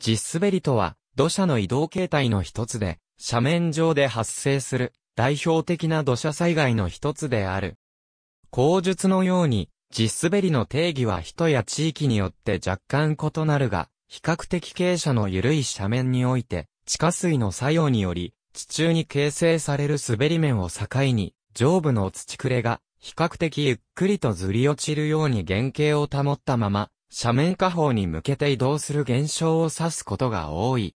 地滑りとは、土砂の移動形態の一つで、斜面上で発生する、代表的な土砂災害の一つである。口述のように、地滑りの定義は人や地域によって若干異なるが、比較的傾斜の緩い斜面において、地下水の作用により、地中に形成される滑り面を境に、上部の土くれが、比較的ゆっくりとずり落ちるように原型を保ったまま、斜面下方に向けて移動する現象を指すことが多い。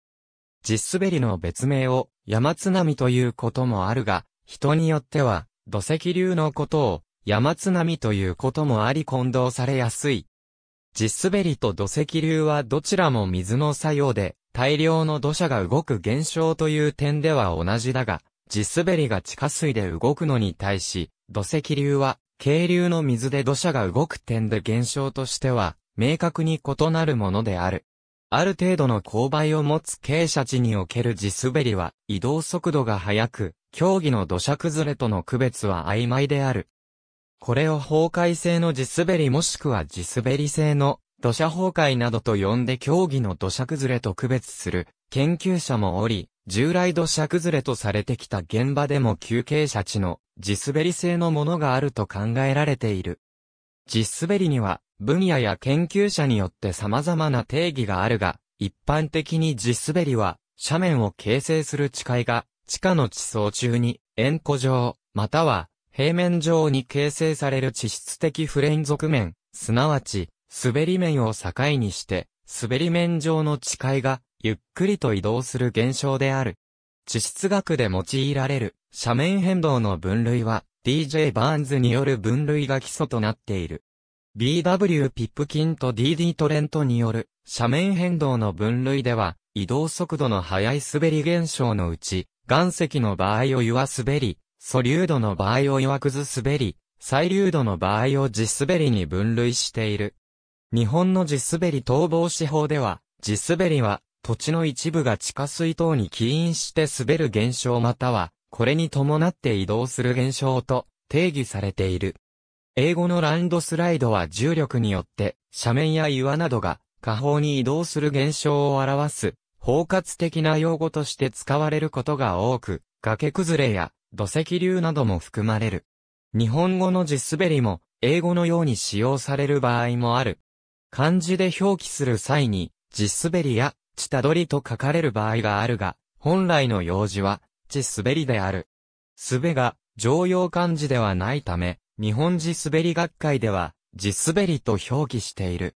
地滑りの別名を山津波ということもあるが、人によっては土石流のことを山津波ということもあり混同されやすい。地滑りと土石流はどちらも水の作用で大量の土砂が動く現象という点では同じだが、地滑りが地下水で動くのに対し、土石流は渓流の水で土砂が動く点で現象としては明確に異なるものである。ある程度の勾配を持つ傾斜地における地滑りは移動速度が速く、競技の土砂崩れとの区別は曖昧である。これを崩壊性の地滑りもしくは地滑り性の土砂崩壊などと呼んで競技の土砂崩れと区別する研究者もおり、従来土砂崩れとされてきた現場でも休憩者地の地滑り性のものがあると考えられている。実滑りには、分野や研究者によって様々な定義があるが、一般的に地滑りは、斜面を形成する地塊が、地下の地層中に、円弧状、または、平面上に形成される地質的不連続面、すなわち、滑り面を境にして、滑り面上の地塊が、ゆっくりと移動する現象である。地質学で用いられる、斜面変動の分類は、DJ バーンズによる分類が基礎となっている。BW ピップキンと DD トレントによる斜面変動の分類では、移動速度の速い滑り現象のうち、岩石の場合を岩滑り、素粒度の場合を岩くず滑り、細粒度の場合を地滑りに分類している。日本の地滑り逃亡手法では、地滑りは土地の一部が地下水等に起因して滑る現象またはこれに伴って移動する現象と定義されている。英語のランドスライドは重力によって斜面や岩などが下方に移動する現象を表す包括的な用語として使われることが多く、崖崩れや土石流なども含まれる。日本語の地滑りも英語のように使用される場合もある。漢字で表記する際に地滑りや地たどりと書かれる場合があるが、本来の用事は地滑りである。すべが、常用漢字ではないため、日本地滑り学会では、地滑りと表記している。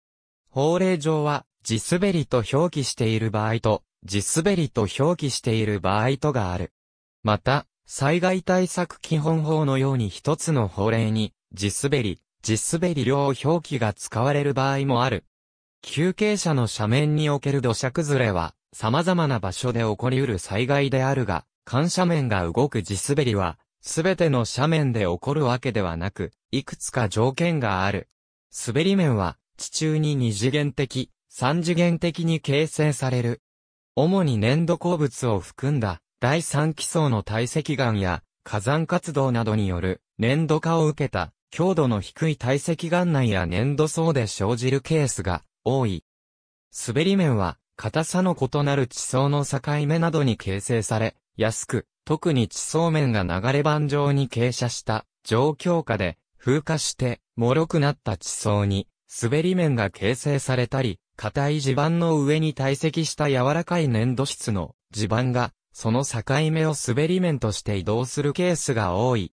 法令上は、地滑りと表記している場合と、地滑りと表記している場合とがある。また、災害対策基本法のように一つの法令に、地滑り、地滑り両表記が使われる場合もある。休憩者の斜面における土砂崩れは、様々な場所で起こり得る災害であるが、緩斜面が動く地滑りは、すべての斜面で起こるわけではなく、いくつか条件がある。滑り面は、地中に二次元的、三次元的に形成される。主に粘土鉱物を含んだ、第三基層の堆積岩や、火山活動などによる、粘土化を受けた、強度の低い堆積岩内や粘土層で生じるケースが、多い。滑り面は、硬さの異なる地層の境目などに形成され、安く、特に地層面が流れ板状に傾斜した状況下で風化して脆くなった地層に滑り面が形成されたり、硬い地盤の上に堆積した柔らかい粘土質の地盤がその境目を滑り面として移動するケースが多い。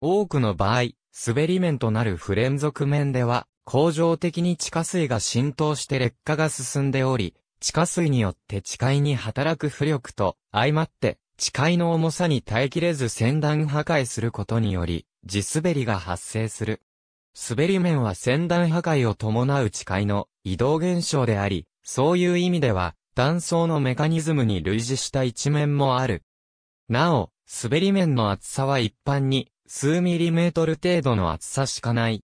多くの場合、滑り面となる不連続面では、恒常的に地下水が浸透して劣化が進んでおり、地下水によって地界に働く浮力と相まって地界の重さに耐えきれず先端破壊することにより、地滑りが発生する。滑り面は先端破壊を伴う地界の移動現象であり、そういう意味では、断層のメカニズムに類似した一面もある。なお、滑り面の厚さは一般に、数ミリメートル程度の厚さしかない。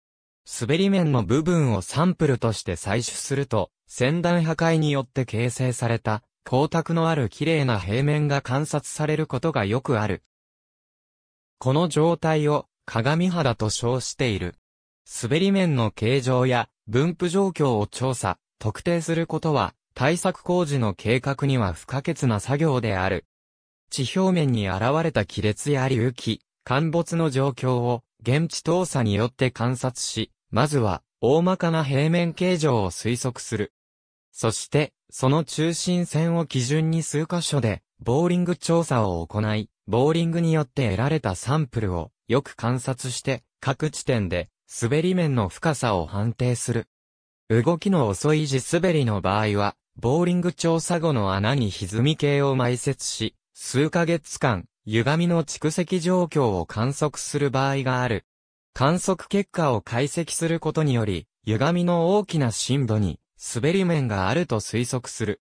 滑り面の部分をサンプルとして採取すると、先端破壊によって形成された光沢のある綺麗な平面が観察されることがよくある。この状態を鏡肌と称している。滑り面の形状や分布状況を調査、特定することは対策工事の計画には不可欠な作業である。地表面に現れた亀裂や隆起、陥没の状況を現地調査によって観察し、まずは大まかな平面形状を推測する。そして、その中心線を基準に数箇所で、ボーリング調査を行い、ボーリングによって得られたサンプルをよく観察して、各地点で滑り面の深さを判定する。動きの遅い地滑りの場合は、ボーリング調査後の穴に歪み系を埋設し、数ヶ月間、歪みの蓄積状況を観測する場合がある。観測結果を解析することにより、歪みの大きな深度に滑り面があると推測する。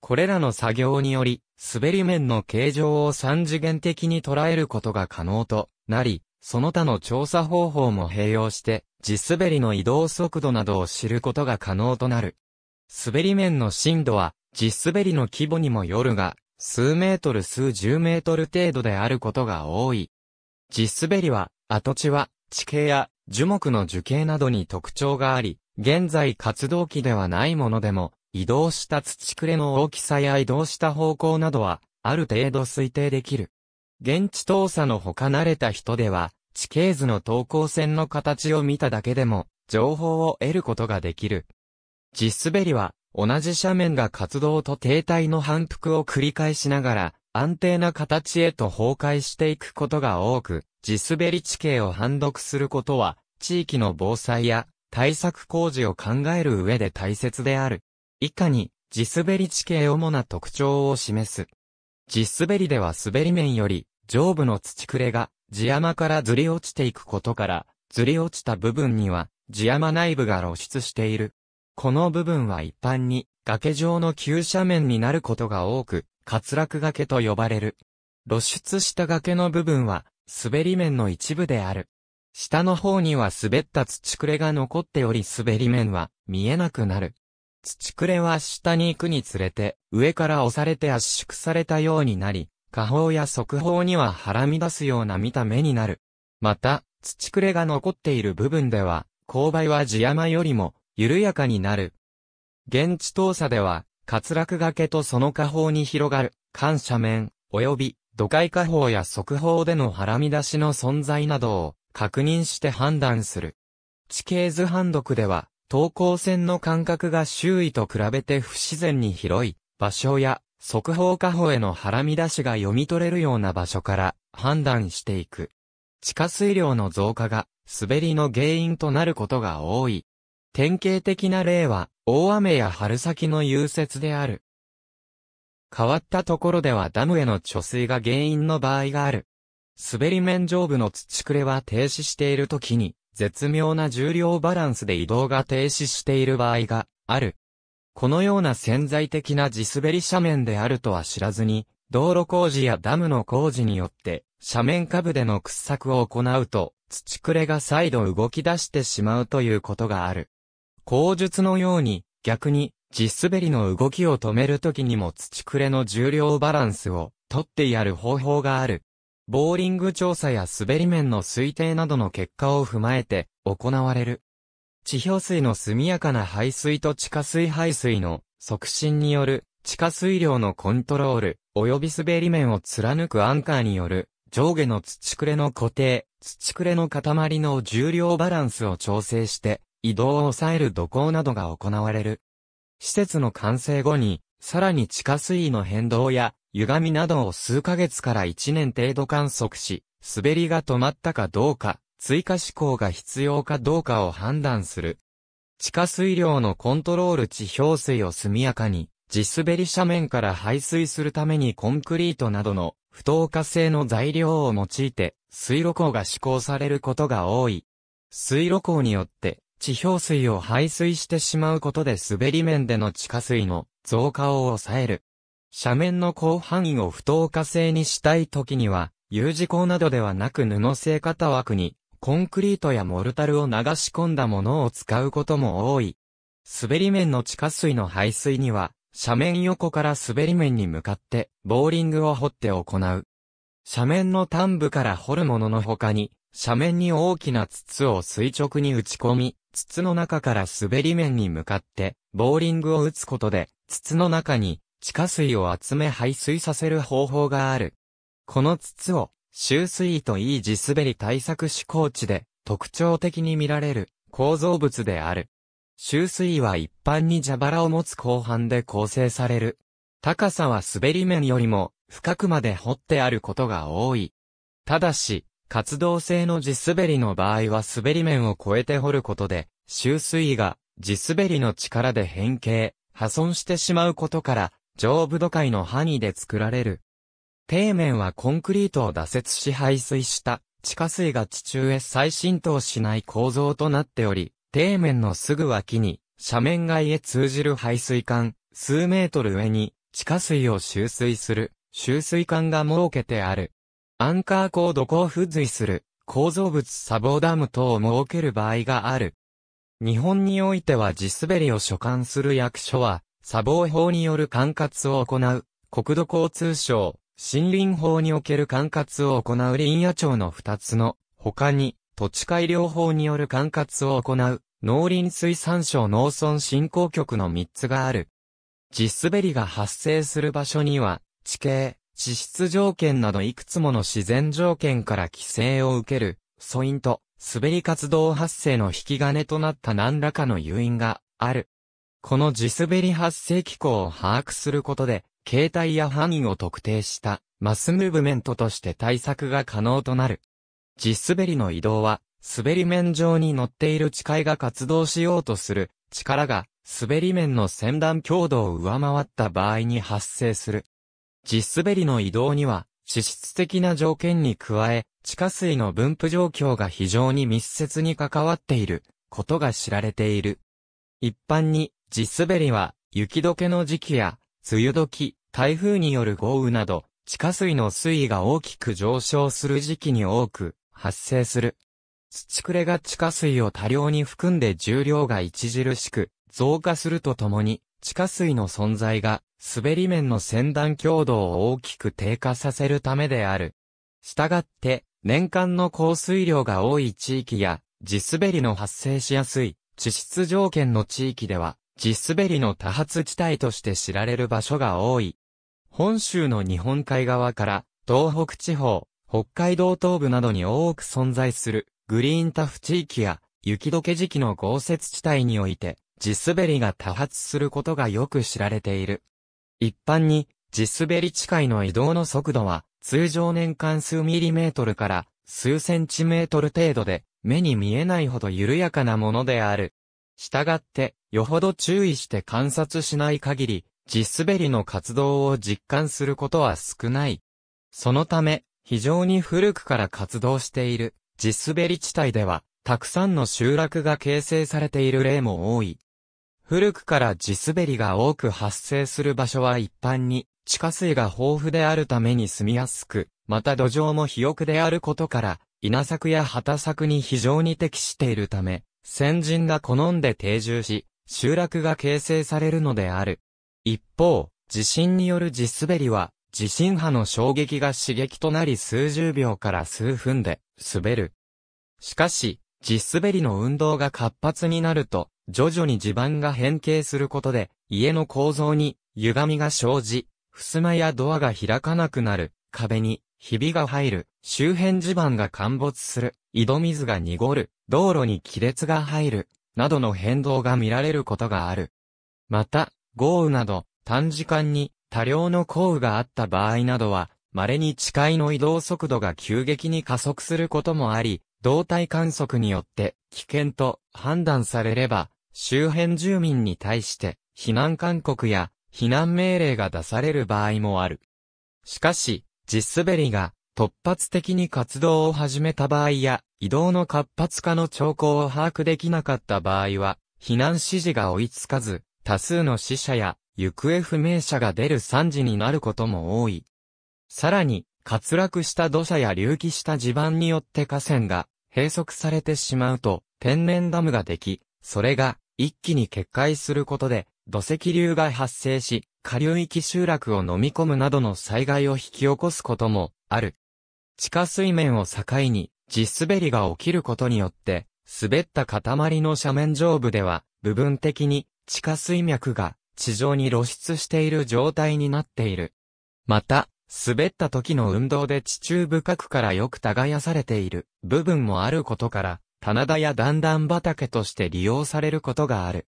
これらの作業により、滑り面の形状を三次元的に捉えることが可能となり、その他の調査方法も併用して、地滑りの移動速度などを知ることが可能となる。滑り面の深度は、地滑りの規模にもよるが、数メートル数十メートル程度であることが多い。地滑りは、跡地は、地形や樹木の樹形などに特徴があり、現在活動期ではないものでも、移動した土くれの大きさや移動した方向などは、ある程度推定できる。現地調査のほか慣れた人では、地形図の等高線の形を見ただけでも、情報を得ることができる。地滑りは、同じ斜面が活動と停滞の反復を繰り返しながら、安定な形へと崩壊していくことが多く、地滑り地形を判読することは、地域の防災や対策工事を考える上で大切である。以下に、地滑り地形主な特徴を示す。地滑りでは滑り面より、上部の土くれが、地山からずり落ちていくことから、ずり落ちた部分には、地山内部が露出している。この部分は一般に、崖状の急斜面になることが多く、滑落崖と呼ばれる。露出した崖の部分は、滑り面の一部である。下の方には滑った土くれが残っており滑り面は見えなくなる。土くれは下に行くにつれて、上から押されて圧縮されたようになり、下方や側方にははらみ出すような見た目になる。また、土くれが残っている部分では、勾配は地山よりも緩やかになる。現地倒査では、滑落崖とその下方に広がる、緩斜面、及び、土海下方や側方でのはらみ出しの存在などを、確認して判断する。地形図判読では、等高線の間隔が周囲と比べて不自然に広い場所や、速報下方への腹見出しが読み取れるような場所から判断していく。地下水量の増加が滑りの原因となることが多い。典型的な例は、大雨や春先の融雪である。変わったところではダムへの貯水が原因の場合がある。滑り面上部の土くれは停止している時に、絶妙な重量バランスで移動が停止している場合がある。このような潜在的な地滑り斜面であるとは知らずに、道路工事やダムの工事によって、斜面下部での掘削を行うと、土くれが再度動き出してしまうということがある。口述のように、逆に、地滑りの動きを止めるときにも土くれの重量バランスを取ってやる方法がある。ボーリング調査や滑り面の推定などの結果を踏まえて行われる。地表水の速やかな排水と地下水排水の促進による地下水量のコントロール、及び滑り面を貫くアンカーによる上下の土くれの固定、土くれの塊の重量バランスを調整して移動を抑える土工などが行われる。施設の完成後に、さらに地下水位の変動や歪みなどを数ヶ月から一年程度観測し、滑りが止まったかどうか、追加試行が必要かどうかを判断する。地下水量のコントロール地表水を速やかに、地滑り斜面から排水するためにコンクリートなどの不透過性の材料を用いて水路工が施行されることが多い。水路工によって地表水を排水してしまうことで滑り面での地下水の増加を抑える。斜面の広範囲を不透過性にしたい時には、U 字工などではなく布製型枠に、コンクリートやモルタルを流し込んだものを使うことも多い。滑り面の地下水の排水には、斜面横から滑り面に向かって、ボーリングを掘って行う。斜面の端部から掘るものの他に、斜面に大きな筒を垂直に打ち込み、筒の中から滑り面に向かって、ボーリングを打つことで、筒の中に地下水を集め排水させる方法がある。この筒を、周水位といい地滑り対策施工地で特徴的に見られる構造物である。周水位は一般に蛇腹を持つ後半で構成される。高さは滑り面よりも深くまで掘ってあることが多い。ただし、活動性の地滑りの場合は滑り面を越えて掘ることで、周水位が地滑りの力で変形、破損してしまうことから、上部土塊の範囲で作られる。底面はコンクリートを打設し排水した地下水が地中へ再浸透しない構造となっており、底面のすぐ脇に斜面外へ通じる排水管、数メートル上に地下水を収水する収水管が設けてある。アンカー高度高付随する構造物砂防ダム等を設ける場合がある。日本においては地滑りを所管する役所は、砂防法による管轄を行う、国土交通省、森林法における管轄を行う林野庁の二つの、他に、土地改良法による管轄を行う、農林水産省農村振興局の三つがある。地滑りが発生する場所には、地形、地質条件などいくつもの自然条件から規制を受ける、素因と、滑り活動発生の引き金となった何らかの誘因がある。この地滑り発生機構を把握することで、形態や範囲を特定したマスムーブメントとして対策が可能となる。地滑りの移動は、滑り面上に乗っている地階が活動しようとする力が滑り面の先端強度を上回った場合に発生する。地滑りの移動には、地質的な条件に加え、地下水の分布状況が非常に密接に関わっていることが知られている。一般に地滑りは、雪解けの時期や、梅雨時、台風による豪雨など、地下水の水位が大きく上昇する時期に多く発生する。土くれが地下水を多量に含んで重量が著しく増加するとともに、地下水の存在が滑り面の先端強度を大きく低下させるためである。したがって、年間の降水量が多い地域や、地滑りの発生しやすい地質条件の地域では、地滑りの多発地帯として知られる場所が多い。本州の日本海側から東北地方、北海道東部などに多く存在するグリーンタフ地域や雪解け時期の豪雪地帯において地滑りが多発することがよく知られている。一般に地滑り地界の移動の速度は通常年間数ミリメートルから数センチメートル程度で目に見えないほど緩やかなものである。したがって、よほど注意して観察しない限り、地滑りの活動を実感することは少ない。そのため、非常に古くから活動している地滑り地帯では、たくさんの集落が形成されている例も多い。古くから地滑りが多く発生する場所は一般に地下水が豊富であるために住みやすく、また土壌も肥沃であることから、稲作や畑作に非常に適しているため、先人が好んで定住し、集落が形成されるのである。一方、地震による地滑りは、地震波の衝撃が刺激となり数十秒から数分で滑る。しかし、地滑りの運動が活発になると、徐々に地盤が変形することで、家の構造に歪みが生じ、襖やドアが開かなくなる、壁にひびが入る、周辺地盤が陥没する、井戸水が濁る、道路に亀裂が入る、などの変動が見られることがある。また、豪雨など、短時間に多量の降雨があった場合などは、稀に地界の移動速度が急激に加速することもあり、動体観測によって危険と判断されれば、周辺住民に対して避難勧告や避難命令が出される場合もある。しかし、地滑りが突発的に活動を始めた場合や、移動の活発化の兆候を把握できなかった場合は、避難指示が追いつかず、多数の死者や行方不明者が出る惨事になることも多い。さらに、滑落した土砂や隆起した地盤によって河川が閉塞されてしまうと天然ダムができ、それが一気に決壊することで土石流が発生し、下流域集落を飲み込むなどの災害を引き起こすこともある。地下水面を境に、地滑りが起きることによって、滑った塊の斜面上部では、部分的に地下水脈が地上に露出している状態になっている。また、滑った時の運動で地中深くからよく耕されている部分もあることから、棚田や段々畑として利用されることがある。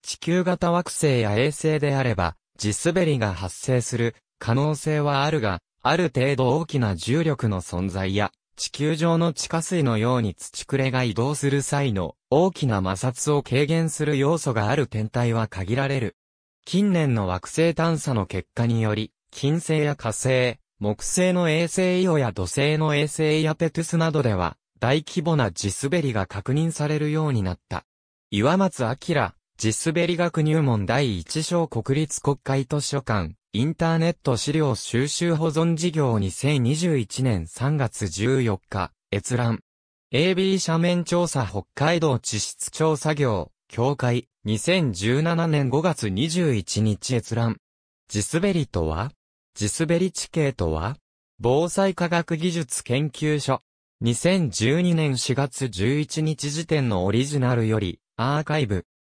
地球型惑星や衛星であれば、地滑りが発生する可能性はあるが、ある程度大きな重力の存在や、地球上の地下水のように土くれが移動する際の大きな摩擦を軽減する要素がある天体は限られる。近年の惑星探査の結果により、金星や火星、木星の衛星イオや土星の衛星やペトゥスなどでは、大規模な地滑りが確認されるようになった。岩松明、地滑り学入門第1章国立国会図書館、インターネット資料収集保存事業2021年3月14日、閲覧。AB 斜面調査北海道地質調査業、協会、2017年5月21日閲覧。地滑りとは地滑り地形とは防災科学技術研究所。2012年4月11日時点のオリジナルより、アーカイブ。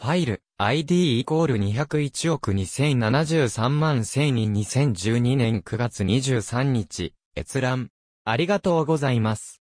ファイル、ID イコール201億2073万1 0 0人2012年9月23日、閲覧。ありがとうございます。